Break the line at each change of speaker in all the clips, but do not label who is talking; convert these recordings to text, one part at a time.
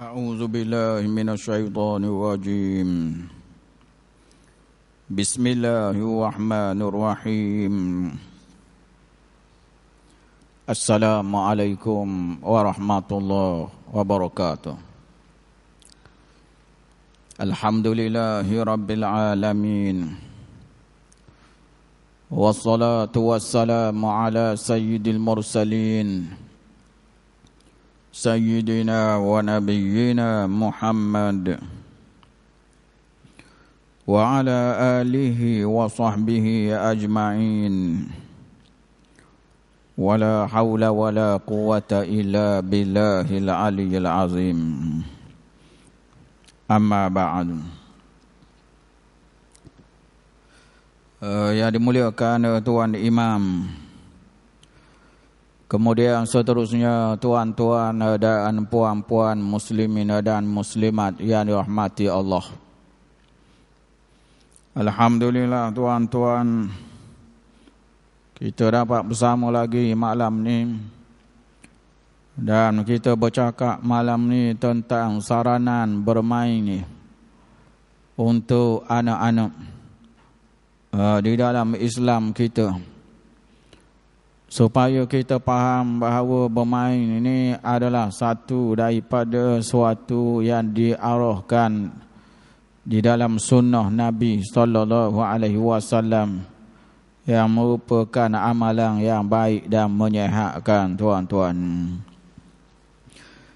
أعوذ بالله من الشيطان الرجيم بسم الله الرحمن الرحيم السلام عليكم ورحمة الله وبركاته الحمد لله رب العالمين والصلاة والسلام على سيد المرسلين والسلام على سيد المرسلين سيدنا ونبينا محمد وعلى آله وصحبه أجمعين ولا حول ولا قوة إلا بالله العلي العظيم أما بعد uh, يا dimuliakan uh, Tuan Imam Kemudian seterusnya tuan-tuan eh, dan puan-puan muslimin eh, dan muslimat yang dirahmati Allah. Alhamdulillah tuan-tuan kita dapat bersama lagi malam ni dan kita bercakap malam ni tentang saranan bermain ni untuk anak-anak uh, di dalam Islam kita supaya kita faham bahawa bermain ini adalah satu daripada suatu yang diarahkan di dalam sunnah Nabi sallallahu alaihi wasallam yang merupakan amalan yang baik dan menyehatkan tuan-tuan.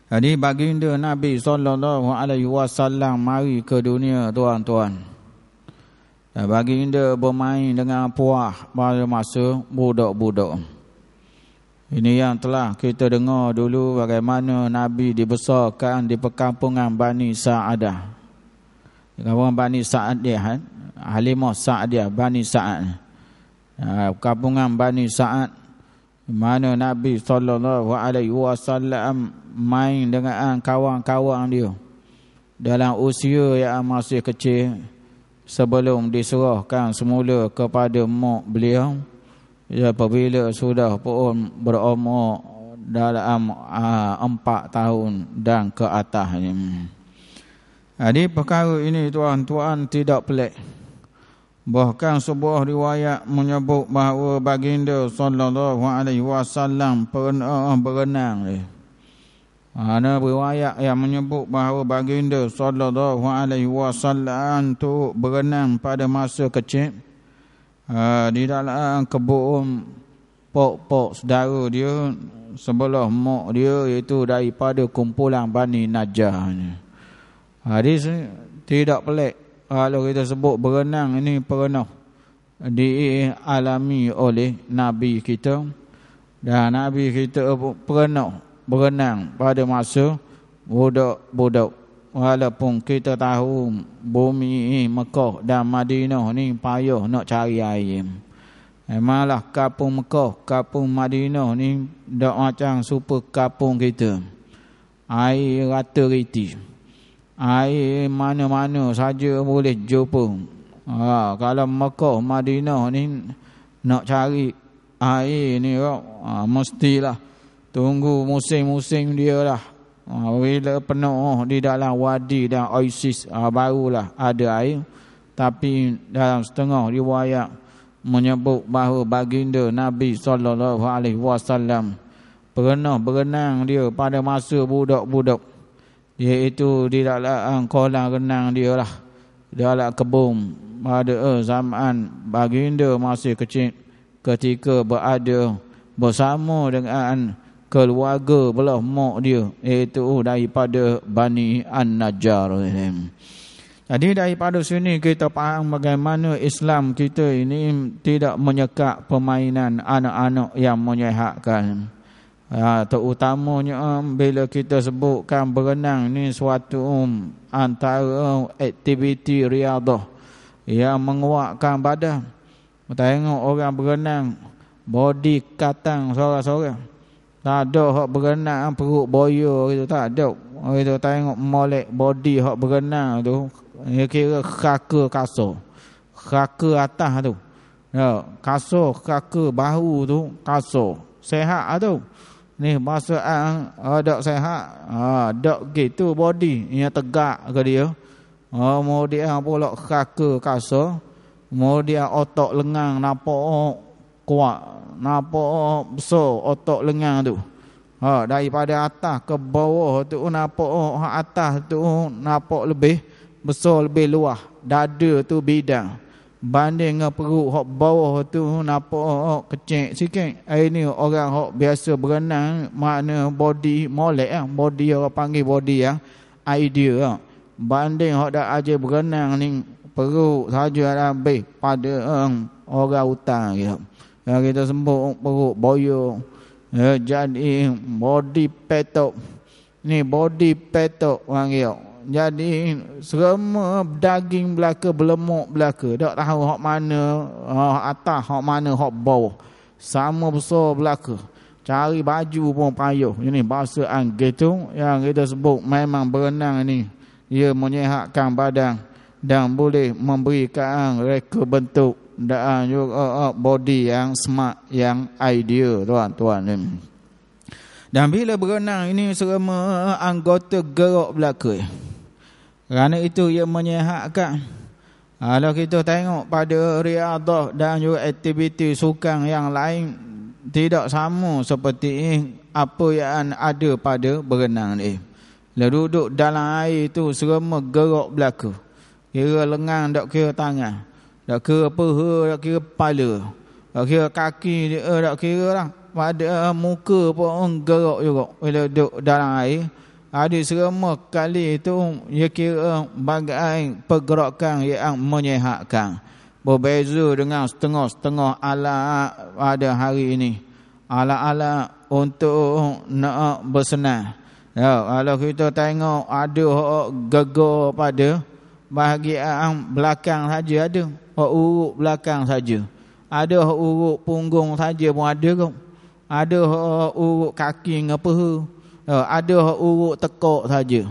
Jadi bagi baginda Nabi sallallahu alaihi wasallam mari ke dunia tuan-tuan. Bagi Baginda bermain dengan puah pada masa budak-budak. Ini yang telah kita dengar dulu bagaimana Nabi dibesarkan di perkampungan Bani Sa'adah. Perkampungan Bani Sa'adiyah, Halimah Sa'adiyah, Bani Sa'ad. Perkampungan Bani Sa'ad mana Nabi sallallahu alaihi wasallam main dengan kawan-kawan dia dalam usia yang masih kecil sebelum diserahkan semula kepada mak beliau Ya apabila sudah pun berumur dalam empat tahun dan ke atas ha, ini. Jadi perkara ini tuan-tuan tidak pelik. Bahkan sebuah riwayat menyebut bahawa baginda sallallahu alaihi wasallam pernah berenang. Ada riwayat yang menyebut bahawa baginda sallallahu alaihi wasallam tu berenang pada masa kecil. Ha, di dalam kebun pok-pok saudara dia sebelah mak dia iaitu daripada kumpulan Bani Najah ni. Hari tidak pelik kalau kita sebut berenang ini pernah dialami oleh Nabi kita dan Nabi kita pernah berenang pada masa budak-budak Walaupun kita tahu bumi Mekah dan Madinah ni payah nak cari air. Malah kapung Mekah, kapung Madinah ni dah macam super kapung kita. Air rata riti. Air mana-mana saja boleh jumpa. Ha, kalau Mekah, Madinah ni nak cari air ni, ha, mestilah tunggu musim-musim dia lah ha, bila penuh oh, di dalam wadi dan oasis ha, barulah ada air tapi dalam setengah riwayat menyebut bahawa baginda Nabi sallallahu alaihi wasallam pernah berenang dia pada masa budak-budak iaitu di dalam kolam renang dia lah dalam kebun pada eh, zaman baginda masih kecil ketika berada bersama dengan keluarga belah mak dia iaitu daripada Bani An-Najjar. Jadi daripada sini kita faham bagaimana Islam kita ini tidak menyekat permainan anak-anak yang menyehatkan. Ha, terutamanya bila kita sebutkan berenang ni suatu um, antara aktiviti riadah yang menguatkan badan. Kita tengok orang berenang, body katang seorang-seorang. Tak ada hak berenang perut boyo gitu tak ada. Itu tengok molek body hak berenang tu. Dia kira kaka kaso. Kaka atas tu. Ya, kaso kaka bahu tu kaso. Sehat lah tu. Ni masa ah ada sehat, ah ha, dak gitu body yang tegak ke dia. Oh, mau dia pula kaka kaso. Mau dia otak lengang napa kuat napa besar otak lengan tu ha daripada atas ke bawah tu napa ha atas tu napa lebih besar lebih luas dada tu bidang banding dengan perut hok bawah tu napa hok kecil sikit hari ni orang hok biasa berenang makna body molek ah body orang panggil body ah idea ah banding hok dak aje berenang ni perut saja ada lebih pada um, orang utang. gitu ya. Yang kita sembuh perut boyong. Ya, jadi body petok. Ni body petok panggil. Jadi serema daging belaka, berlemuk belaka. Tak tahu hak mana, hak atas, hak mana, hak bawah. Sama besar belaka. Cari baju pun payuh. Ini bahasa anggitu yang kita sebut memang berenang ini. Ia menyehatkan badan dan boleh memberikan reka bentuk dan juga ah, ah, ah, body yang smart yang idea tuan-tuan ni. Dan bila berenang ini semua anggota gerak belaka. Kerana itu ia menyehatkan. Kalau kita tengok pada riadah dan juga aktiviti sukan yang lain tidak sama seperti apa yang ada pada berenang ni. Bila duduk dalam air itu semua gerak belaka. Kira lengan tak kira tangan. Tak kira apa, tak kira kepala. Tak kira kaki dia, tak eh, kira lah. Pada eh, muka pun gerak juga bila duduk dalam air. Ada serama kali itu, dia kira eh, bagai pergerakan yang menyehatkan. Berbeza dengan setengah-setengah ala pada hari ini. Ala-ala untuk nak bersenang. Ya, kalau kita tengok ada gegar pada bahagian belakang saja ada hak urut belakang saja. Ada hak urut punggung saja pun ada kok. Ada hak urut kaki ngapa hu. Eh, ada hak urut tekok saja.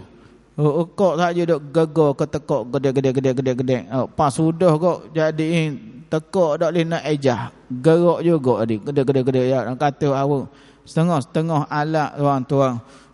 Tekok saja dok gegor ke tekok gede-gede-gede-gede-gede. Eh, pas sudah kok jadi tekok dak leh nak ejah. Gerak juga adik gede-gede-gede ya kata awak. Setengah-setengah alat tuan-tuan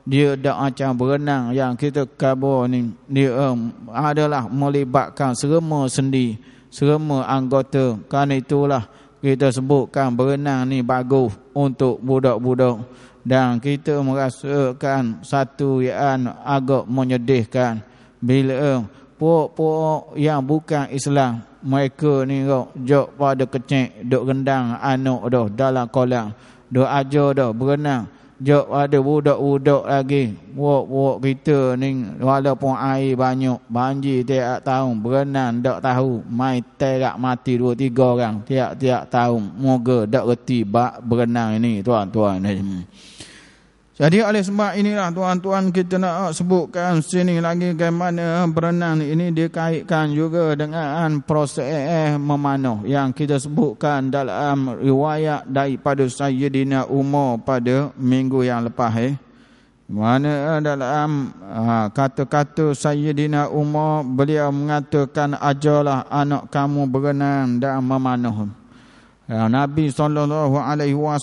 dia dah macam berenang yang kita kabur ni dia um, adalah melibatkan serema sendiri serma anggota kerana itulah kita sebutkan berenang ni bagus untuk budak-budak dan kita merasakan satu yang agak menyedihkan bila puak-puak yang bukan Islam mereka ni jok pada kecil duk rendang anak dah dalam kolam duk ajar dah berenang Jok ada budak-budak lagi. Wok-wok kita ni walaupun air banyak. Banjir tiap tahun. Berenang tak tahu. Mai terak mati dua tiga orang. Tiap-tiap tahun. Moga tak reti berenang ini tuan-tuan. Hmm. Jadi oleh sebab inilah tuan-tuan kita nak ah, sebutkan sini lagi bagaimana berenang ini dikaitkan juga dengan proses eh, memanah yang kita sebutkan dalam riwayat daripada Sayyidina Umar pada minggu yang lepas. Eh. Mana eh, dalam ah, kata-kata Sayyidina Umar beliau mengatakan ajalah anak kamu berenang dan memanah. Nabi saw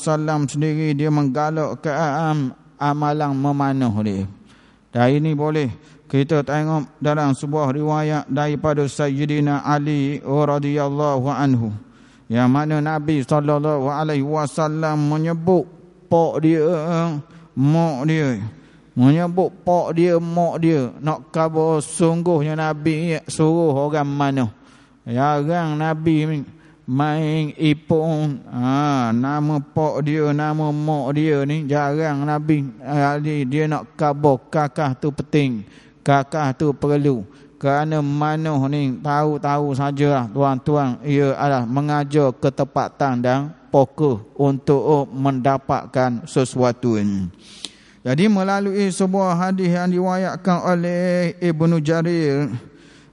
sendiri dia menggalakkan amalan memanuh dia. Dan ini boleh kita tengok dalam sebuah riwayat daripada Sayyidina Ali oh radhiyallahu anhu. Yang mana Nabi saw menyebut pak dia, mak dia. Menyebut pak dia, mak dia. Nak kabur sungguhnya Nabi suruh orang mana. Ya Nabi ni main ipung ha, nama pok dia nama mak dia ni jarang Nabi eh, Ali dia nak kabok kakak tu penting kakak tu perlu kerana mana ni tahu-tahu sajalah tuan-tuan ia adalah mengajar tempat tandang fokus untuk mendapatkan sesuatu ini. Jadi melalui sebuah hadis yang diwayatkan oleh Ibnu Jarir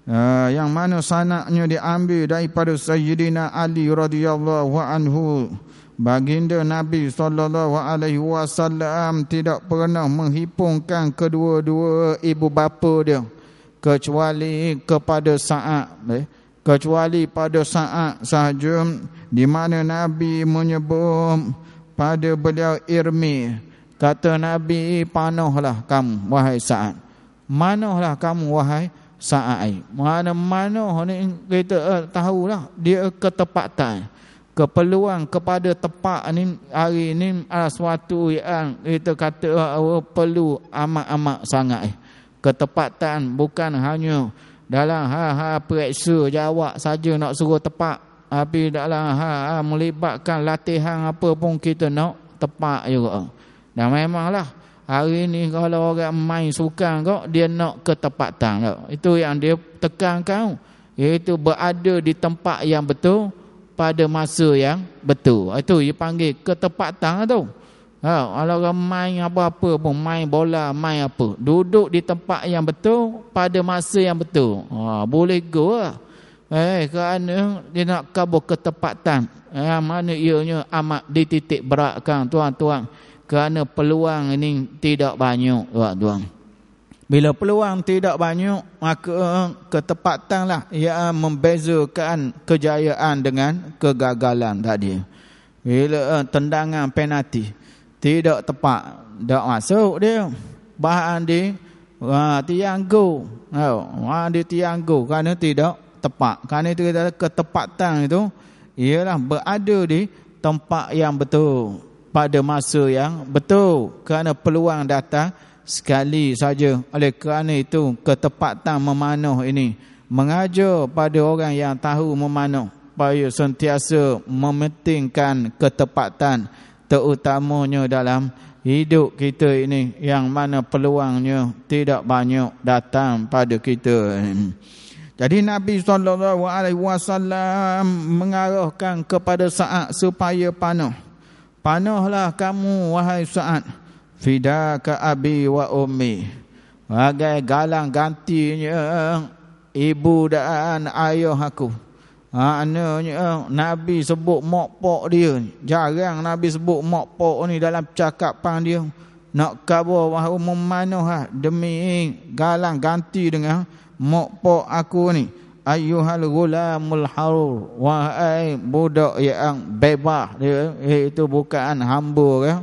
Ah, yang mana sanaknya diambil daripada Sayyidina Ali radhiyallahu anhu baginda Nabi sallallahu alaihi wasallam tidak pernah menghipungkan kedua-dua ibu bapa dia kecuali kepada saat eh, kecuali pada saat sahaja di mana Nabi menyebut pada beliau Irmi kata Nabi panahlah kamu wahai saat manahlah kamu wahai sa'ai mana mana ni kita uh, eh, lah dia ketepatan keperluan kepada tepat ni hari ni ada ah, suatu yang kita kata uh, perlu amat-amat sangat eh. ketepatan bukan hanya dalam ha-ha periksa jawab saja nak suruh tepat tapi dalam ha-ha melibatkan latihan apa pun kita nak tepat juga dan memanglah Hari ni kalau orang main suka, kau dia nak ke tempat tang kau. Itu yang dia kau. iaitu berada di tempat yang betul pada masa yang betul. Itu dia panggil ke tempat tang tu. Ha, kalau orang main apa-apa pun main bola, main apa, duduk di tempat yang betul pada masa yang betul. Ha, boleh go lah. Eh, kerana dia nak kabur ketepatan. Yang eh, mana ianya amat di titik beratkan tuan-tuan. Kerana peluang ini tidak banyak tuan-tuan. Bila peluang tidak banyak maka eh, ketepatanlah yang membezakan kejayaan dengan kegagalan tadi. Bila eh, tendangan penalti tidak tepat tak masuk dia bahan di ah, tiang gol. Oh, uh, di tiang gol kerana tidak tepat. Kerana itu kita ketepatan itu ialah berada di tempat yang betul pada masa yang betul kerana peluang datang sekali saja oleh kerana itu ketepatan memanuh ini mengajar pada orang yang tahu memanuh supaya sentiasa mementingkan ketepatan terutamanya dalam hidup kita ini yang mana peluangnya tidak banyak datang pada kita jadi Nabi saw mengarahkan kepada saat supaya panuh panahlah kamu wahai Sa'ad fidaka abi wa ummi bagai galang gantinya ibu dan ayah aku maknanya Nabi sebut mak pok dia jarang Nabi sebut mak pok ni dalam cakapan dia nak kabur wahai umum manuh ha? demi galang ganti dengan mak pok aku ni ayyuhal gulamul harur wahai budak yang bebas ya, iaitu bukan hamba ya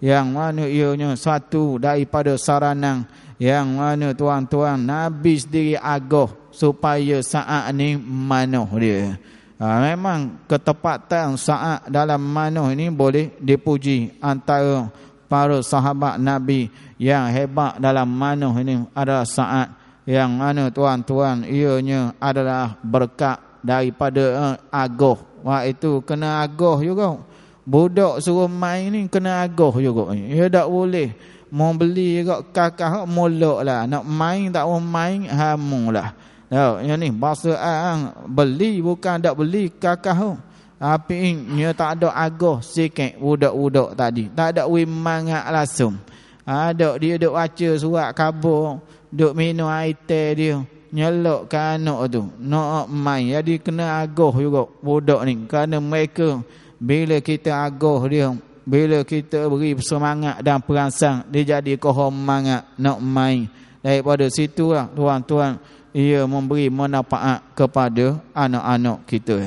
yang mana ianya satu daripada saranang yang mana tuan-tuan nabi sendiri agoh supaya saat ini manuh dia ha, memang ketepatan saat dalam manuh ini boleh dipuji antara para sahabat nabi yang hebat dalam manuh ini adalah saat yang mana tuan-tuan ianya adalah berkat daripada uh, agoh wah itu kena agoh juga budak suruh main ni kena agoh juga Ia ya, tak boleh mau beli juga kakak eh, molok lah nak main tak mau main hamu lah Tahu, ya ni bahasa ang eh, beli bukan tak beli kakak tu. Tapi nya tak ada agoh sikit budak-budak tadi. Tak ada wimangat langsung. Ada dia duk baca surat khabar duk minum air teh dia nyelok ke anak tu nak main jadi kena agoh juga budak ni kerana mereka bila kita agoh dia bila kita beri semangat dan perangsang dia jadi kehormat nak main daripada situ lah tuan-tuan ia memberi manfaat kepada anak-anak kita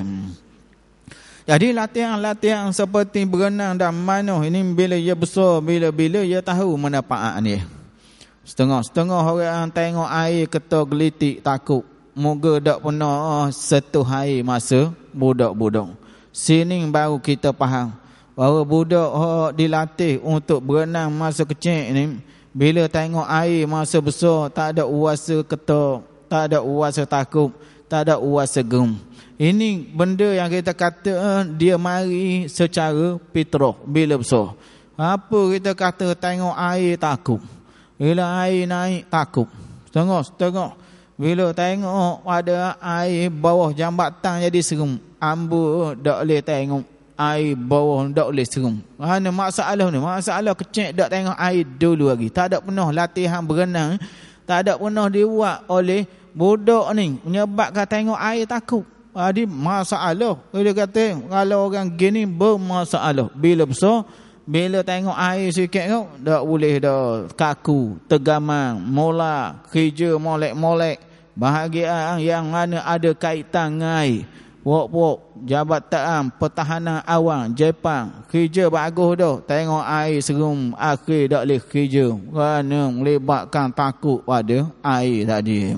jadi latihan-latihan seperti berenang dan manuh ini bila ia besar, bila-bila ia tahu manfaat ni. Setengah-setengah orang tengok air kata gelitik takut. Moga tak pernah oh, setuh air masa budak-budak. Sini baru kita faham. Bahawa budak yang oh, dilatih untuk berenang masa kecil ni. Bila tengok air masa besar tak ada uasa kata. Tak ada uasa takut. Tak ada uasa gem. Ini benda yang kita kata eh, dia mari secara fitrah bila besar. Apa kita kata tengok air takut. Bila air naik takut. Tengok, tengok. Bila tengok ada air bawah jambatan jadi serum. Ambul tak boleh tengok. Air bawah tak boleh serum. Mana masalah ni? Masalah kecil tak tengok air dulu lagi. Tak ada penuh latihan berenang. Tak ada penuh dibuat oleh budak ni. Menyebabkan tengok air takut. Jadi masalah. bila kata kalau orang gini bermasalah. Bila besar, bila tengok air sikit tu Tak boleh dah kaku Tegamang Mola Kerja molek-molek Bahagian yang mana ada kaitan dengan air Wok-wok Jabatan Pertahanan awang Jepang Kerja bagus dah Tengok air serum Akhir tak boleh kerja Kerana melibatkan takut pada air tadi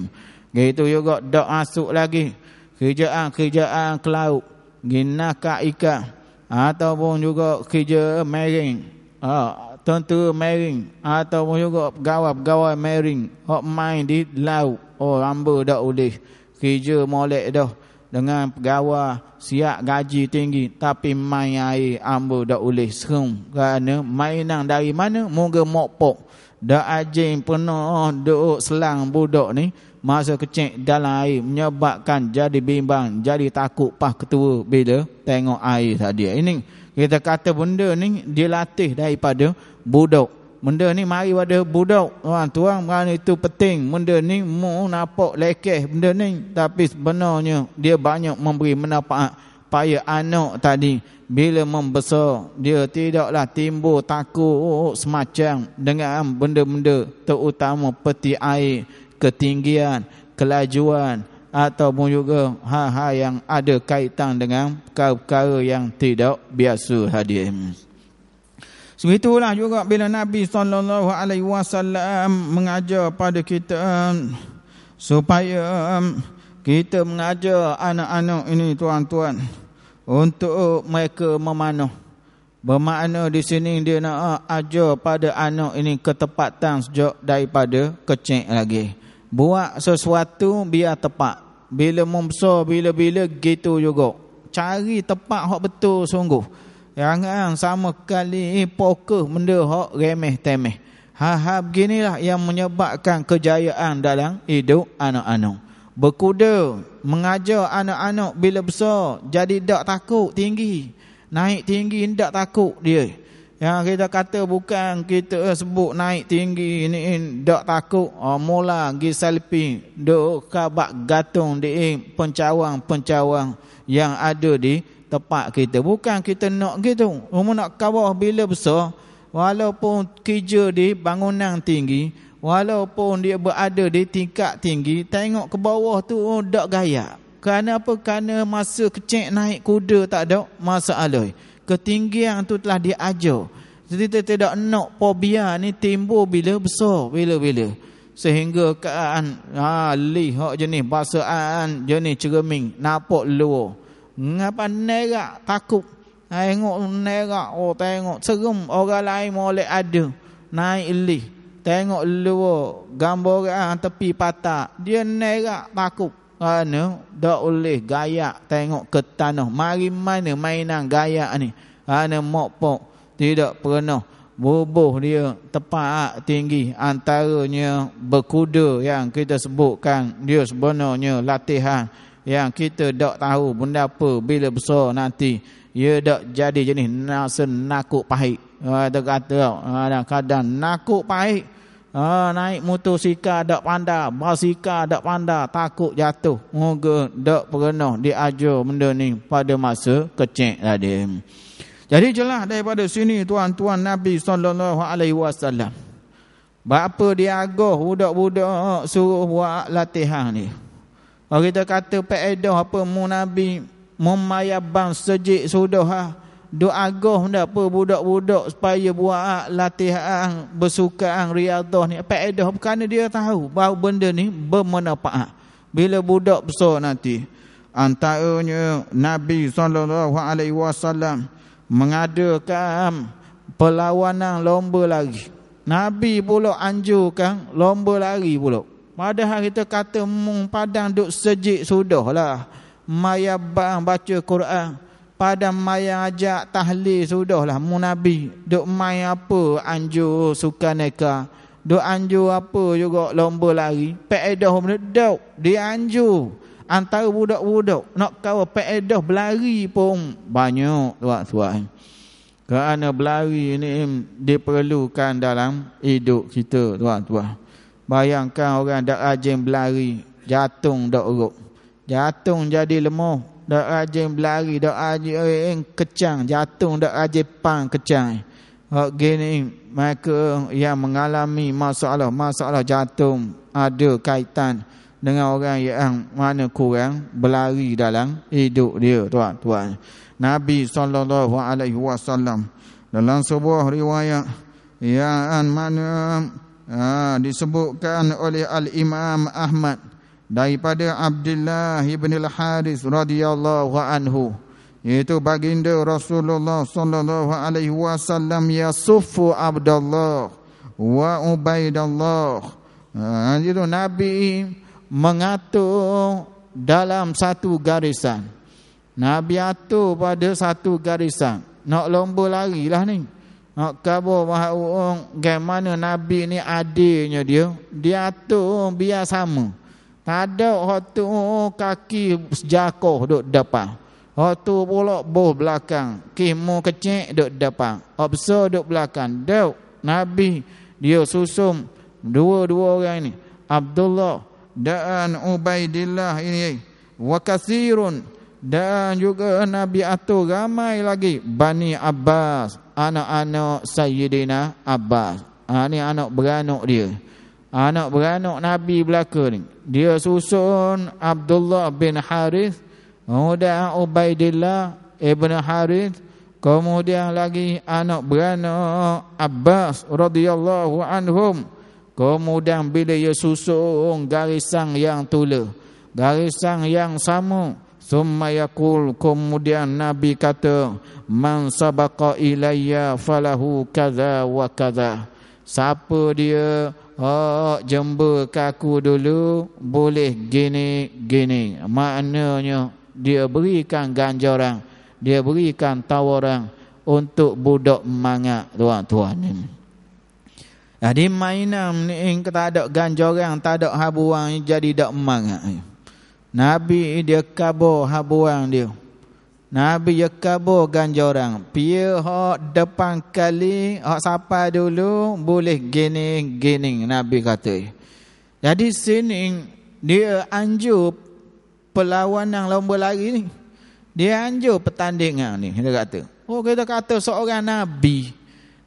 Gitu juga Tak masuk lagi Kerjaan-kerjaan kelaut Ginakak ikan ataupun juga kerja mering ah ha, tentera mering ataupun juga pegawai-pegawai mering hok main di laut oh lamba dak boleh kerja molek dah dengan pegawai siap gaji tinggi tapi main air ambo dak boleh serum kerana mainan dari mana moga mokpok dak ajeng penuh duk selang budak ni masa kecil dalam air menyebabkan jadi bimbang jadi takut pas ketua bila tengok air tadi ini kita kata benda ni dia dilatih daripada budak benda ni mari pada budak tuan tuan kan itu penting benda ni mu nampak lekeh benda ni tapi sebenarnya dia banyak memberi manfaat pada anak tadi bila membesar dia tidaklah timbul takut semacam dengan benda-benda terutama peti air ketinggian, kelajuan ataupun juga hal-hal yang ada kaitan dengan perkara-perkara yang tidak biasa hadir. Sebitulah juga bila Nabi sallallahu alaihi wasallam mengajar pada kita um, supaya um, kita mengajar anak-anak ini tuan-tuan untuk mereka memanah. Bermakna di sini dia nak ajar pada anak ini ketepatan sejak daripada kecil lagi. Buat sesuatu biar tepat. Bila membesar, bila-bila gitu juga. Cari tepat hak betul sungguh. Jangan sama kali pokok eh, benda hak remeh temeh. Hal-hal beginilah yang menyebabkan kejayaan dalam hidup anak-anak. Berkuda, mengajar anak-anak bila besar, jadi tak takut tinggi. Naik tinggi tak takut dia. Yang kita kata bukan kita sebut naik tinggi ni dak takut oh, mula gi selfie dok kabak gatung di pencawang-pencawang yang ada di tempat kita bukan kita nak gitu umur nak kawah bila besar walaupun kerja di bangunan tinggi walaupun dia berada di tingkat tinggi tengok ke bawah tu oh, dak gaya kerana apa kerana masa kecil naik kuda tak ada masalah ketinggian tu telah diajar jadi tidak nak fobia ni timbul bila besar bila-bila sehingga kaan ha lihat jenis bahasaan jenis cermin nampak luar ngapa nerak takut tengok nerak oh tengok serem orang lain boleh ada naik lih, tengok luar gambar tepi patah dia nerak takut kerana tak boleh gaya tengok ke tanah. Mari mana mainan gaya ni. Kerana mokpok tidak pernah bubuh dia tepat tinggi antaranya berkuda yang kita sebutkan dia sebenarnya latihan yang kita tak tahu benda apa bila besar nanti dia tak jadi jenis nasen nakuk pahit kata kadang kadang nakuk pahit Ha, naik motor sika dak panda, basika dak panda, takut jatuh. Moga dak pernah diajar benda ni pada masa kecil tadi. Jadi jelas daripada sini tuan-tuan Nabi sallallahu alaihi wasallam. Berapa dia agah budak-budak suruh buat latihan ni. Kalau kita kata peredah apa mu Nabi memayabang sejik sudah ha. Duk agoh tak apa budak-budak supaya buat latihan bersukaan riadah ni. Apa edah? Kerana dia tahu bau benda ni bermanfaat. Bila budak besar nanti. Antaranya Nabi SAW mengadakan perlawanan lomba lagi. Nabi pula anjurkan lomba lari pula. Padahal kita kata mung padang duk sejik sudah lah. Mayabang baca Quran pada maya ajak tahlil sudahlah mu nabi duk mai apa anjur suka neka duk anjur apa juga lomba lari peedah mun duk dia anju. antara budak-budak nak kau peedah berlari pun banyak tuak tuak kerana berlari ni diperlukan dalam hidup kita tuan. tuak bayangkan orang dak rajin berlari jatung dak urut jatung jadi lemah dak rajin berlari dak rajin kecang jatuh dak rajin pang kecang eh. hak gini eh, mereka eh, yang mengalami masalah masalah jatuh ada kaitan dengan orang yang mana kurang berlari dalam hidup dia tuan-tuan Nabi sallallahu alaihi wasallam dalam sebuah riwayat yang mana aa, ah, disebutkan oleh al-Imam Ahmad daripada Abdullah ibn al-Haris radhiyallahu anhu yaitu baginda Rasulullah sallallahu alaihi wasallam yasuffu Abdullah wa Ubaidullah ha, itu Nabi mengatur dalam satu garisan Nabi atur pada satu garisan nak lomba larilah ni nak kabo kabur bahawa gimana Nabi ni adilnya dia dia atur biar sama ada orang tu oh, kaki jakoh duduk depan. Orang tu pula boh belakang. Kimu kecil duduk depan. Obso duduk belakang. Duk Nabi dia susum dua-dua orang ini. Abdullah dan Ubaidillah ini. Eh. Wakasirun dan juga Nabi Atu ramai lagi Bani Abbas anak-anak Sayyidina Abbas ha, ah, ini anak beranak dia anak beranak Nabi belaka ni. Dia susun Abdullah bin Harith, kemudian Ubaidillah ibn Harith, kemudian lagi anak beranak Abbas radhiyallahu anhum. Kemudian bila dia susun garisan yang tula, garisan yang sama, summa yaqul kemudian Nabi kata, man sabaqa ilayya falahu kaza wa kaza. Siapa dia? Oh jemba kaku dulu boleh gini-gini. Maknanya dia berikan ganjaran, dia berikan tawaran untuk budak mangak tuan-tuan ini. Jadi mainan ni eh, kata ada ganjaran, tak ada habuan jadi dak mangak. Nabi dia kabur habuan dia. Nabi ya kabur ganjaran. Pia hak depan kali, hak sampai dulu boleh gini gini Nabi kata. Jadi sini dia anjur perlawanan lomba lagi ni. Dia anjur pertandingan ni dia kata. Oh kita kata seorang nabi.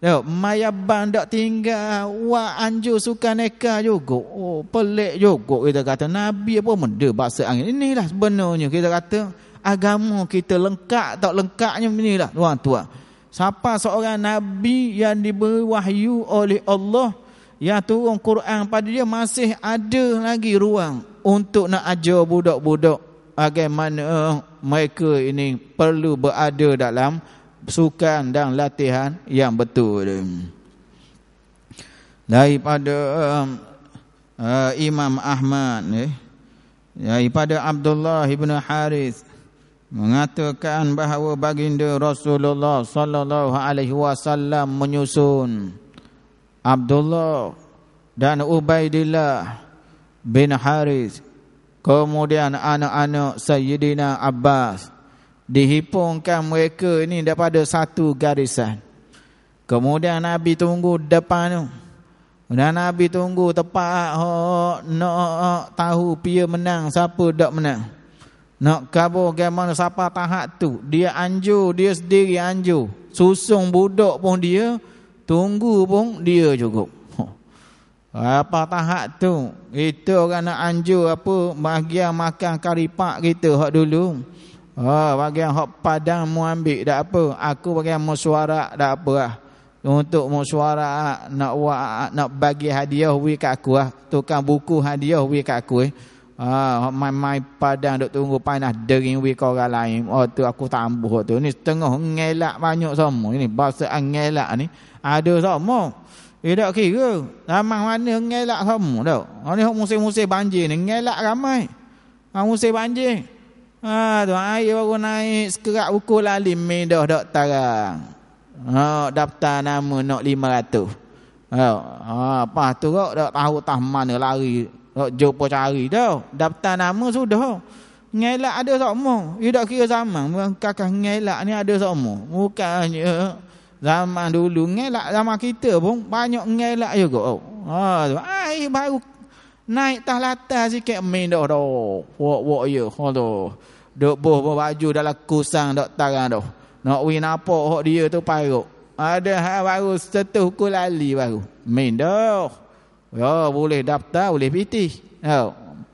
Tengok, mayaban tak tinggal, wah anjur suka neka juga. Oh, pelik juga kita kata. Nabi apa benda bahasa angin. Inilah sebenarnya kita kata agama kita lengkap tak lengkapnya lah tuan tuan siapa seorang nabi yang diberi wahyu oleh Allah yang turun Quran pada dia masih ada lagi ruang untuk nak ajar budak-budak bagaimana mereka ini perlu berada dalam sukan dan latihan yang betul daripada um, uh, Imam Ahmad eh, daripada Abdullah ibn Harith mengatakan bahawa baginda Rasulullah sallallahu alaihi wasallam menyusun Abdullah dan Ubaidillah bin Haris kemudian anak-anak Sayyidina Abbas dihipungkan mereka ini daripada satu garisan kemudian Nabi tunggu depan tu dan Nabi tunggu tepat oh, no, tahu pia menang siapa dak menang nak kabur gimana siapa tahap tu. Dia anjur, dia sendiri anjur. Susung budak pun dia, tunggu pun dia cukup. Apa tahap tu? Itu orang nak anjur apa? Bahagian makan karipak kita hak dulu. Ha, ah, bagi yang hak padang mau ambil dak apa. Aku bagi yang mau suara dak apa lah. Untuk mau suara ah, nak wa, nak bagi hadiah wi kat aku lah. Tukang buku hadiah wi kat aku eh. Ah, ha, mai mai padang dok tunggu panas dering wi kau orang lain. Oh tu aku tambuh tu. Ni setengah ngelak banyak semua. Ini bahasa angelak ni. Ada semua. Eh dak kira. Ramai mana ngelak semua dok. Oh ha, ni musim-musim banjir ni ngelak ramai. Ha musim banjir. Ha tu air baru naik sekerak pukul lali medah dok tarang. Ha daftar nama nak 500. Ha, ha apa tu dok tahu tah mana lari tak jumpa cari dah. Daftar nama sudah. Ngelak ada semua. Dia tak kira zaman. Kakak ngelak ni ada semua. Bukannya zaman dulu ngelak zaman kita pun banyak ngelak juga. Oh. Ha, baru naik tah lata sikit main dah dah. Wok wok ye. Ya. Ha tu. Dok boh baju dalam kusang dok tarang dah. Nak win apa hok dia tu paruk. Ada ha, baru setuh kulali baru. Main dah. Ya, boleh daftar, boleh PT. Oh, ya,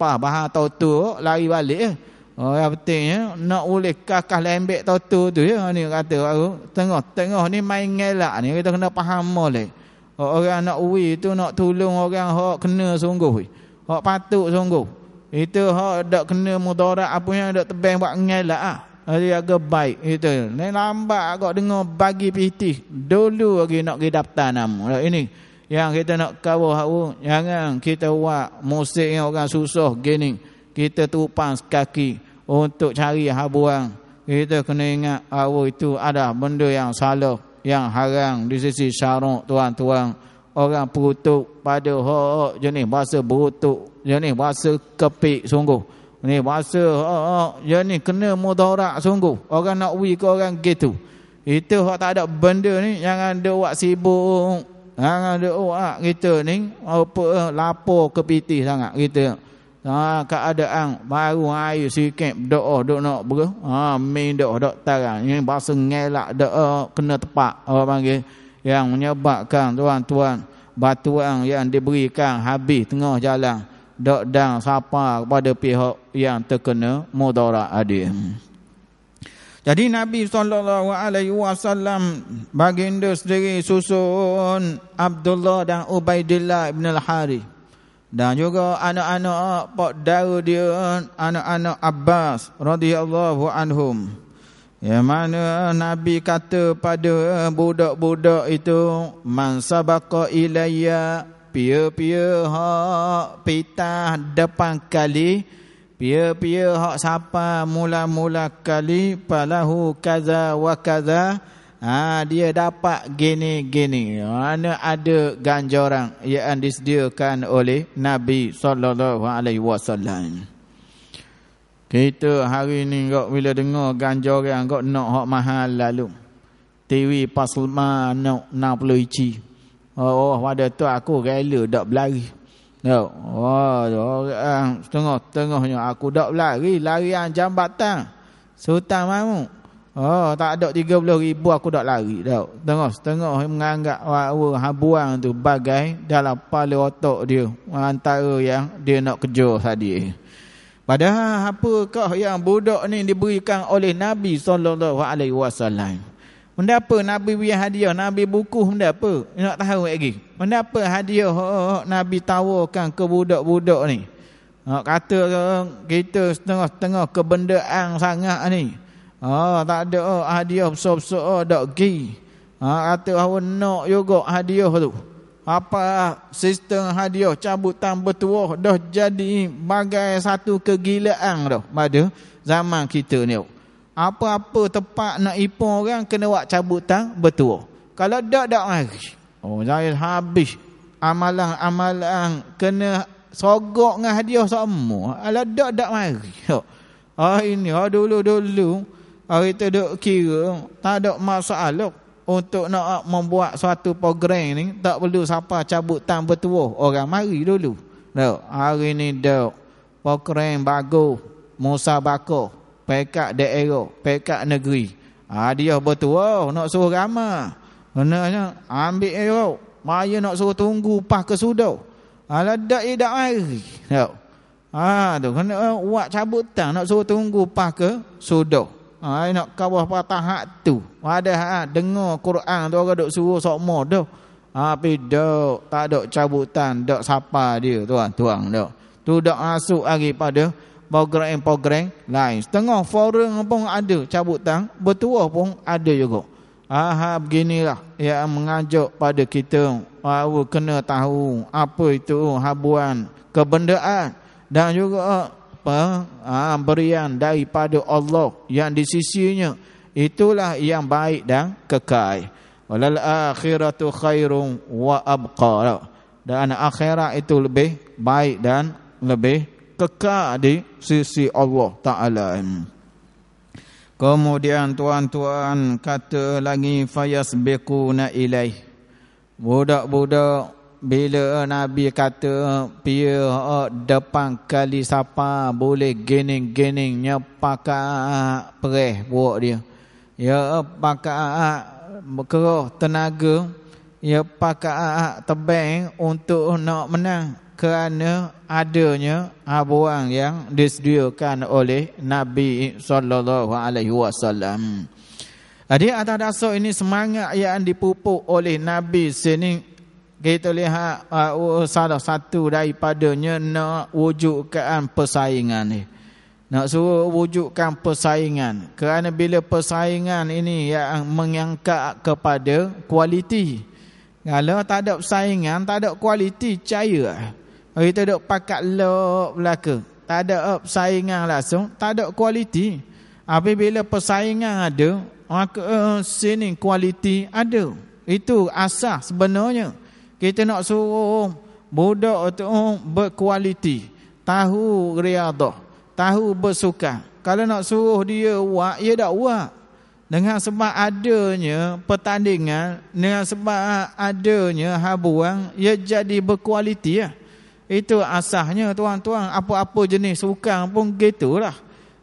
pa bahan tau tu lari balik eh. Oh, ya penting ya. Nak boleh kakak lembek tau tu tu ya. Ni kata aku tengah-tengah ni main ngelak ni kita kena faham molek. Oh, orang nak ui tu nak tolong orang hak kena sungguh. Hak patut sungguh. Itu hak dak kena mudarat apa yang dak tebang buat ngelak ah. Jadi agak baik itu. Ni lambat agak dengar bagi piti Dulu lagi nak pergi daftar nama. Lah, ini yang kita nak cover hak jangan kita buat musik yang orang susah gini kita tupang kaki untuk cari habuan kita kena ingat awu itu ada benda yang salah yang haram di sisi syarak tuan-tuan orang perutuk pada hak jenis bahasa berutuk jenis bahasa kepik sungguh ni bahasa hak jenis kena mudarat sungguh orang nak wi orang gitu itu hak tak ada benda ni jangan dok buat sibuk Hang ada uak kita ni apa lapar kepitih sangat kita. Ha keadaan baru air sikit doa dok nak ber. Ha min doa dok tarang. Ini bahasa ngelak doa kena tepat orang panggil yang menyebabkan tuan-tuan batuan yang diberikan habis tengah jalan dok dang sapa kepada pihak yang terkena mudarat adil. Jadi Nabi saw alaihi wasallam baginda sendiri susun Abdullah dan Ubaidillah ibn al hari dan juga anak-anak pak dara dia anak-anak Abbas radhiyallahu anhum. Yang mana Nabi kata pada budak-budak itu man sabaqa ilayya pia-pia ha pitah depan kali Pia-pia hak sapa mula-mula kali palahu kaza wa kaza. Ha, dia dapat gini-gini. Mana ada ganjaran yang disediakan oleh Nabi sallallahu alaihi wasallam. Kita hari ni kok bila dengar ganjaran kok nak hak mahal lalu. TV pasal mana nak perlu ici. Oh, pada oh, tu aku rela dak berlari. Ya, wah, oh, tengah oh, tengahnya aku dak lari, larian ah, jambatan. Sultan mamu. Oh, tak ada 30,000 aku dak lari dak. tengok, setengah eh, menganggap wawa ah, habuan tu bagai dalam pala otak dia. Antara yang dia nak kerja tadi. Padahal apakah yang budak ni diberikan oleh Nabi saw. alaihi Benda apa Nabi beri hadiah? Nabi buku benda apa? Nak tahu lagi. Benda apa hadiah Nabi tawarkan ke budak-budak ni? Nak kata kita setengah-setengah kebendaan sangat ni. Oh, tak ada oh, hadiah besar-besar oh, tak pergi. Oh, ah, kata bahawa oh, nak juga hadiah tu. Apa sistem hadiah cabutan bertuah dah jadi bagai satu kegilaan dah pada zaman kita ni. Oh apa-apa tepat nak ipung orang kena buat tang betul. Kalau tak tak mari. Oh saya habis amalan-amalan kena sogok dengan hadiah semua. Alah tak tak mari. Oh ini oh, dulu-dulu hari tu duk kira tak ada masalah untuk nak membuat suatu program ni tak perlu siapa cabut tang betul. orang mari dulu. Tak, hari ni dok program bagus Musa Bakar pekat daerah, pekat negeri. Hadiah ah, bertuah oh, nak suruh ramah. Kenanya ambil ayo. Maya nak suruh tunggu pas ke sudah. Ala dak idak Tak. Ha ah, tu kena eh, buat cabutan nak suruh tunggu pas ke sudah. Ha nak kawah patah hak tu. Ada ha dengar Quran tu orang dok suruh sokmo doh. Ha pi dok tak ada cabutan, dok sapa dia tuan-tuan dok. Tu dok masuk hari pada pogreng-pogreng lain. Setengah forum pun ada cabut cabutan, bertuah pun ada juga. Aha beginilah yang mengajak pada kita bahawa kena tahu apa itu habuan kebendaan dan juga pemberian ha, daripada Allah yang di sisinya itulah yang baik dan kekal. Walal akhiratu khairun wa abqa. Dan akhirat itu lebih baik dan lebih kekal di sisi Allah Ta'ala Kemudian tuan-tuan kata lagi fayasbiquna ilaih. Budak-budak bila Nabi kata pihak depan kali siapa boleh gening-geningnya pakak perih buat dia. Ya pakak kerah tenaga ya pakaa tebang untuk nak menang kerana adanya abuang yang disediakan oleh Nabi sallallahu alaihi wasallam. Jadi atas dasar ini semangat yang dipupuk oleh Nabi sini kita lihat uh, uh salah satu daripadanya nak wujudkan persaingan ni. Nak suruh wujudkan persaingan. Kerana bila persaingan ini yang mengangkat kepada Kualiti. Kalau tak ada persaingan, tak ada kualiti cahaya. Kalau kita ada pakat lop belaka. Tak ada persaingan langsung, tak ada kualiti. Tapi bila persaingan ada, maka uh, sini kualiti ada. Itu asas sebenarnya. Kita nak suruh budak tu uh, berkualiti. Tahu riadah. Tahu bersuka. Kalau nak suruh dia buat, dia tak buat dengan sebab adanya pertandingan dengan sebab adanya habuan ia jadi berkualiti ya. itu asahnya tuan-tuan apa-apa jenis sukan pun gitulah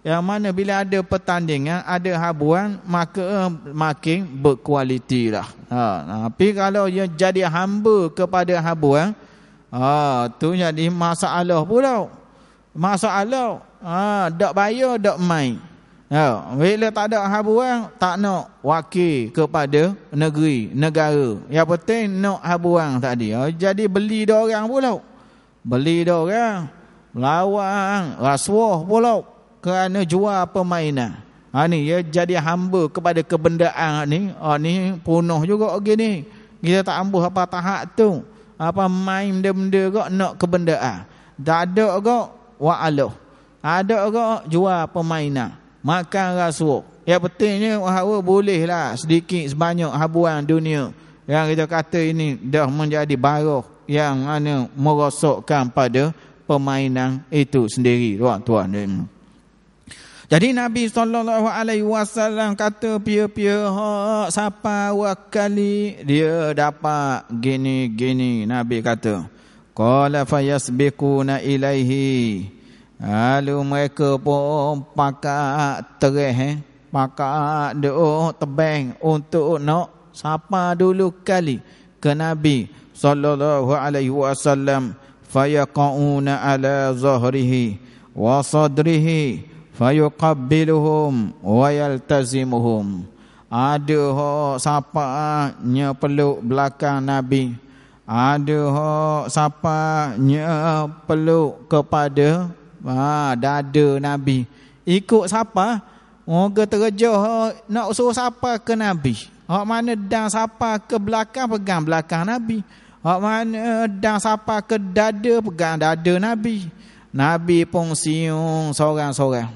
yang mana bila ada pertandingan ada habuan maka eh, makin berkualiti lah ha, tapi kalau ia jadi hamba kepada habuan ha, tu jadi masalah pula masalah ha, tak bayar tak main Ya, bila tak ada habuan tak nak wakil kepada negeri, negara. Ya penting nak habuan tadi. Ya, jadi beli dia orang pula. Beli dia orang lawan rasuah pula kerana jual permainan. Ha ni ya jadi hamba kepada kebendaan ni. Ha ni punah juga gini. Kita tak ambuh apa tahap tu. Apa main benda-benda kok nak kebendaan. Tak ada kok wa'aluh. Ada kok jual permainan makan rasuk. Ya pentingnya bahawa bolehlah sedikit sebanyak habuan dunia. Yang kita kata ini dah menjadi baruh yang mana merosokkan pada permainan itu sendiri tuan-tuan Jadi Nabi sallallahu alaihi wasallam kata pia-pia ha siapa wakali dia dapat gini-gini Nabi kata qala fayasbiquna ilaihi Lalu mereka pun pakat tereh eh. Pakat duk oh, tebeng untuk nak sapa dulu kali ke Nabi sallallahu alaihi wasallam fayaqauna ala zahrihi wa sadrihi fayuqabbiluhum wa yaltazimuhum ada ho sapa nya peluk belakang nabi ada ho sapa nya peluk kepada ha, ah, dada Nabi. Ikut siapa? Moga terjejah nak suruh siapa ke Nabi. Hak mana dan siapa ke belakang pegang belakang Nabi. Hak mana eh, dan siapa ke dada pegang dada Nabi. Nabi pun siung seorang-seorang.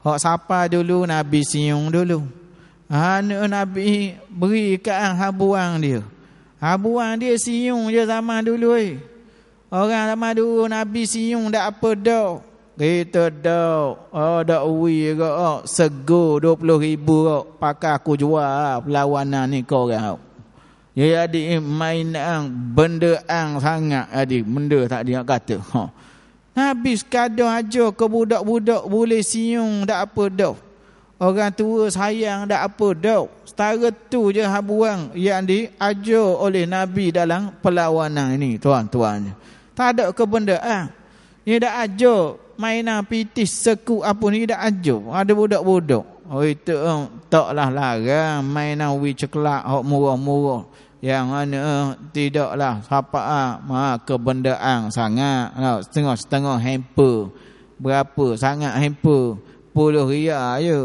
Hak siapa dulu Nabi siung dulu. Hana Nabi beri keang habuang dia. Habuang dia siung je zaman dulu eh. Orang zaman dulu Nabi siung tak apa dah. Kita dah oh, Dah uwi ke oh, Segu 20 ribu oh, Pakai aku jual ah, Pelawanan ni korang oh. Ya adik ni eh, main ang benda ang sangat adik benda tak dia kata. Ha. Habis kadang aja ke budak-budak boleh siung tak apa dah. Orang tua sayang tak apa dah. Setara tu je habuang yang di aja oleh Nabi dalam perlawanan ini tuan-tuan. Tak ada ke benda ang. Ah. Ini ya, dah ajar main ah, pitis seku apa ni dak ajo ada budak-budak oi oh, tu eh, taklah larang main nang ah, coklat hok murah-murah yang mana uh, eh, tidaklah siapa ah ma ah, kebendaan sangat nah, setengah setengah hamper berapa sangat hamper puluh riyal aje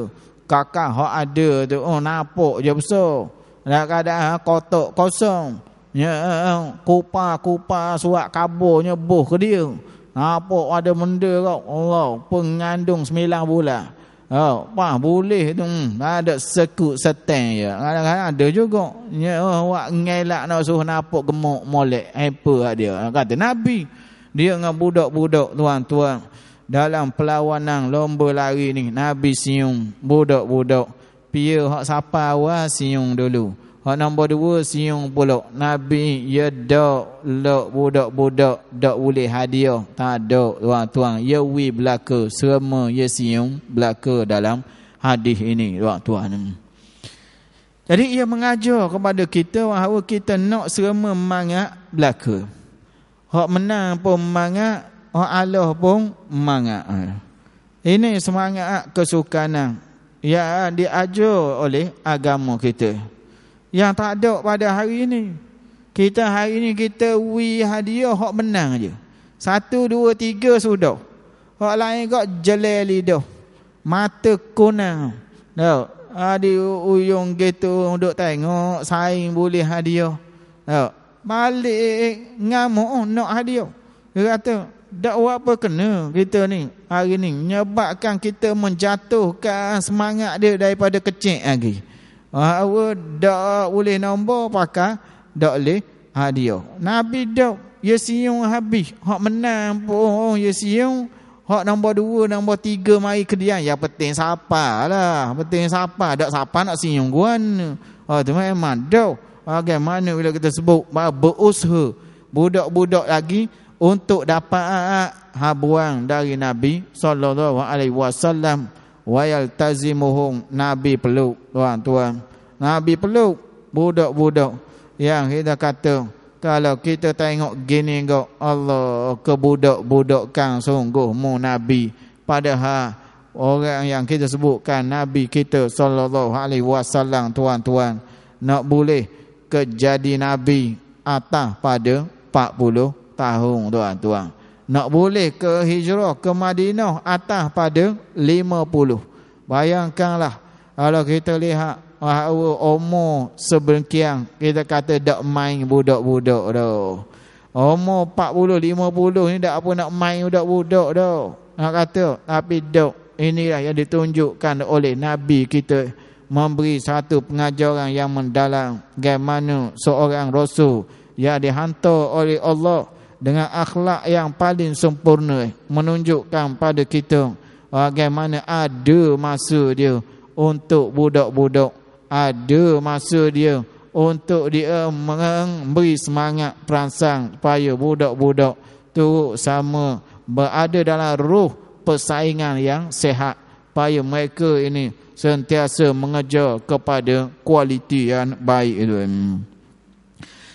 kakak hok ada tu oh napok je besar dak ada kotak kosong Ya, eh, kupa-kupa suak kaburnya boh ke dia. Apa ada benda kau? Allah pengandung sembilan bulan. Oh, ha, pah boleh tu. Hmm, ada sekut seteng ya. Kadang-kadang ada juga. Ya, oh, wak ngelak nak suruh napuk gemuk molek. Apa lah dia? Ha, kata Nabi. Dia dengan budak-budak tuan-tuan. Dalam perlawanan lomba lari ni. Nabi senyum. Budak-budak. Pia hak sapa awal senyum dulu. Hak nombor dua siung pula Nabi ya dok lok budak-budak dok boleh hadiah tak dok tuan tuan ya wi belaka serma ya siung belaka dalam hadis ini tuan tuan. Jadi ia mengajar kepada kita bahawa kita nak serma mangat belaka. Hak menang pun mangat, hak Allah pun mangat. Ini semangat kesukanan yang diajar oleh agama kita yang tak ada pada hari ini. Kita hari ini kita wi hadiah hak menang aje. Satu, dua, tiga sudah. Hak lain kot jelai lidah. Mata kunang. Tak? Adi uyung gitu duduk tengok saing boleh hadiah. Tak? Balik ngamuk nak hadiah. Dia kata, tak apa kena kita ni hari ni. Menyebabkan kita menjatuhkan semangat dia daripada kecil lagi. Okay? Ha dak boleh nombor pakai dak boleh hadiah. Nabi dak ya siung habis. Hak menang pun oh, ya siung. Hak nombor dua, nombor tiga mai ke dia. Yang penting siapa lah. Penting siapa. Dak siapa nak siung guan? ni. Ha tu memang dak. Bagaimana bila kita sebut ha, berusaha budak-budak lagi untuk dapat habuang dari Nabi sallallahu alaihi wasallam wayal tazimuhum nabi peluk tuan-tuan nabi peluk budak-budak yang kita kata kalau kita tengok gini kok Allah ke budak-budak kan sungguh mu nabi padahal orang yang kita sebutkan nabi kita sallallahu alaihi wasallam tuan-tuan nak boleh ke jadi nabi atas pada 40 tahun tuan-tuan nak boleh ke hijrah ke Madinah atas pada 50. Bayangkanlah kalau kita lihat bahawa umur sebengkiang kita kata tak main budak-budak dah. Umur 40 50 ni tak apa nak main budak-budak dah. Nak kata tapi dok inilah yang ditunjukkan oleh nabi kita memberi satu pengajaran yang mendalam bagaimana seorang rasul yang dihantar oleh Allah dengan akhlak yang paling sempurna menunjukkan pada kita bagaimana ada masa dia untuk budak-budak ada masa dia untuk dia memberi semangat perangsang supaya budak-budak tu sama berada dalam ruh persaingan yang sehat supaya mereka ini sentiasa mengejar kepada kualiti yang baik itu.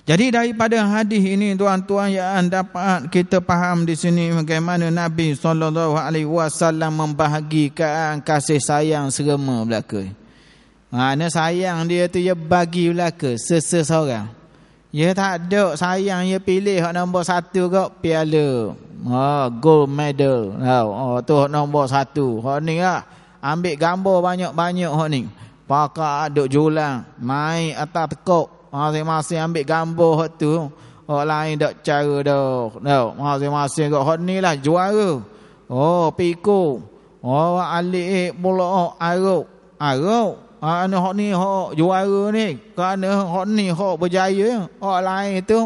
Jadi daripada hadis ini tuan-tuan yang anda dapat kita faham di sini bagaimana Nabi sallallahu alaihi wasallam membahagikan kasih sayang serema belaka. Mana sayang dia tu dia bagi belaka seseorang. Ya tak ada sayang dia pilih hak nombor satu ke piala. Ha gold medal. Ha oh, tu hak nombor satu. Hak ni lah. Ambil gambar banyak-banyak hak ni. Pakak duk julang. mai atas tekuk masing-masing ambil gambar hak tu. Orang lain tak cara dah. Tau, masing-masing kat hak ni lah juara. Oh, piko. Oh, ali pula eh, oh, arok. Arok. Ana hak ni hak juara ni. Kerana hak ni hak berjaya. Orang lain tu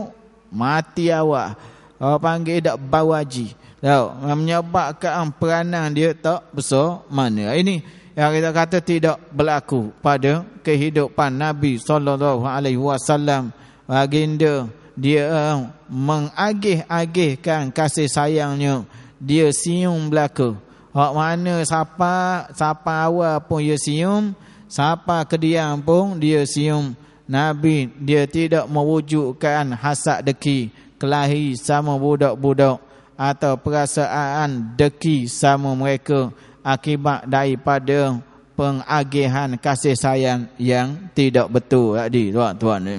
mati awak. Orang panggil tak bawaji. Tau, menyebabkan peranan dia tak besar mana. Ini, yang kita kata tidak berlaku pada kehidupan Nabi sallallahu alaihi wasallam baginda dia eh, mengagih-agihkan kasih sayangnya dia senyum belaka hak mana siapa siapa awal pun dia senyum siapa kediam pun dia senyum Nabi dia tidak mewujudkan hasad deki kelahi sama budak-budak atau perasaan deki sama mereka akibat daripada pengagihan kasih sayang yang tidak betul tadi tuan-tuan. Eh.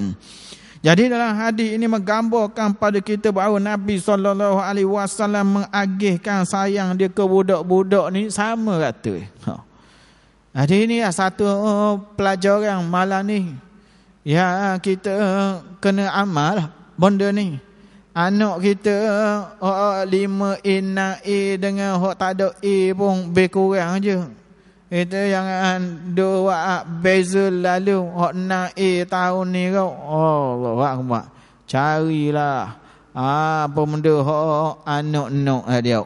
Jadi dalam hadis ini menggambarkan pada kita bahawa Nabi sallallahu alaihi wasallam mengagihkan sayang dia ke budak-budak ni sama rata. Eh. Ha. Jadi ini satu eh, pelajaran malam ni. Ya kita kena amal benda ni anak kita oh, oh, lima ina e dengan hok tak ada e pun be kurang aje itu yang ah, dua ah, beza lalu hok na e tahun ni kau oh, Allah akbar carilah ah pemenda hok anak nok dia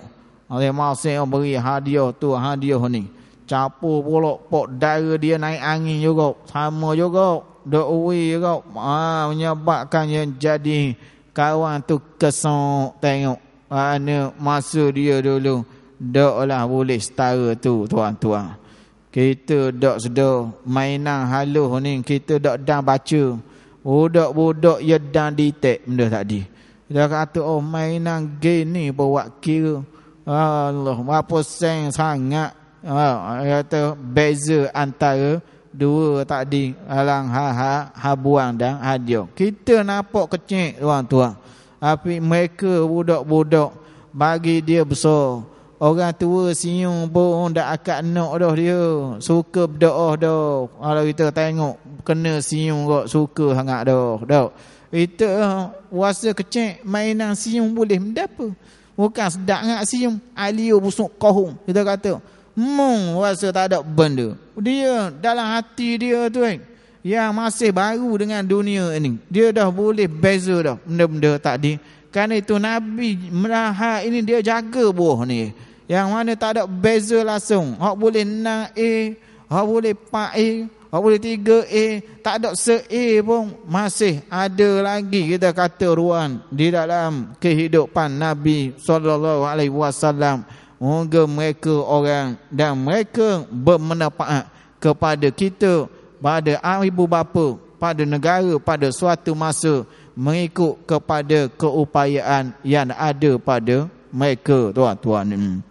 oleh masih beri hadiah tu hadiah ni capo pula pok dara dia naik angin juga sama juga doa juga ah menyebabkan yang jadi kawan tu kesok tengok mana masa dia dulu dok lah boleh setara tu tuan-tuan kita dok sedar mainan haluh ni kita dak dan baca budak-budak ya dan detek benda tadi dia kata oh mainan gini buat kira Allah apa sen sangat ha, kata beza antara dua tak di halang ha ha habuang dan hajo. Kita nampak kecil orang tua. Tapi mereka budak-budak bagi dia besar. Orang tua senyum pun dah akak nak dah dia. Suka berdoa dah. Kalau kita tengok kena senyum kot suka sangat dah. Dah. Itu wasa eh, kecil mainan senyum boleh mendapa. Bukan sedap sangat senyum. Alio busuk kohong. Kita kata mung rasa tak ada benda. Dia dalam hati dia tu eh, yang masih baru dengan dunia ini. Dia dah boleh beza dah benda-benda tak di. Kerana itu Nabi Meraha ini dia jaga buah ni. Yang mana tak ada beza langsung. Hak boleh 6A, hak boleh 4A, hak boleh 3A. Tak ada se pun masih ada lagi kita kata ruang di dalam kehidupan Nabi sallallahu alaihi wasallam. Moga mereka orang dan mereka bermanfaat kepada kita pada ibu bapa, pada negara, pada suatu masa mengikut kepada keupayaan yang ada pada mereka tuan-tuan.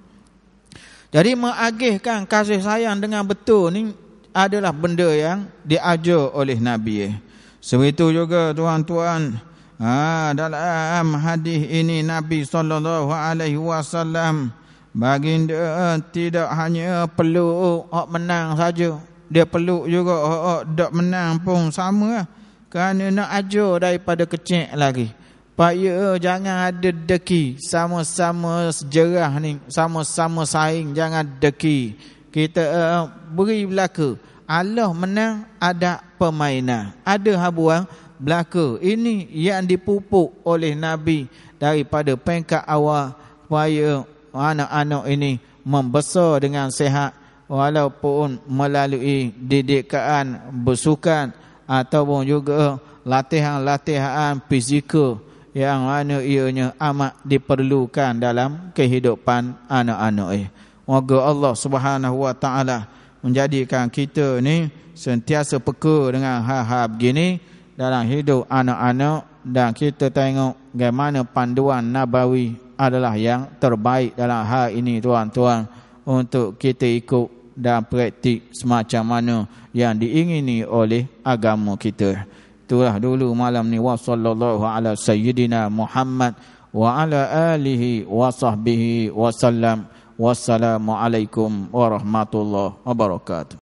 Jadi mengagihkan kasih sayang dengan betul ni adalah benda yang diajar oleh Nabi. Sebab itu juga tuan-tuan ha, dalam hadis ini Nabi saw. alaihi wasallam Baginda eh, tidak hanya perlu hak menang saja. Dia perlu juga hak dak menang pun sama lah. Kerana nak ajar daripada kecil lagi. Paya eh, jangan ada deki. Sama-sama sejarah ni. Sama-sama saing. Jangan deki. Kita uh, beri belaka. Allah menang ada permainan. Ada habuan belaka. Ini yang dipupuk oleh Nabi daripada pengkat awal. Paya anak-anak ini membesar dengan sehat walaupun melalui didikan bersukan ataupun juga latihan-latihan fizikal yang mana ianya amat diperlukan dalam kehidupan anak-anak ini. Moga Allah Subhanahu Wa Taala menjadikan kita ini sentiasa peka dengan hal-hal begini dalam hidup anak-anak dan kita tengok bagaimana panduan Nabawi adalah yang terbaik dalam hal ini tuan-tuan untuk kita ikut dan praktik semacam mana yang diingini oleh agama kita. Itulah dulu malam ni wa sallallahu ala sayyidina Muhammad wa ala alihi wa sahbihi wa sallam. Wassalamualaikum warahmatullahi wabarakatuh.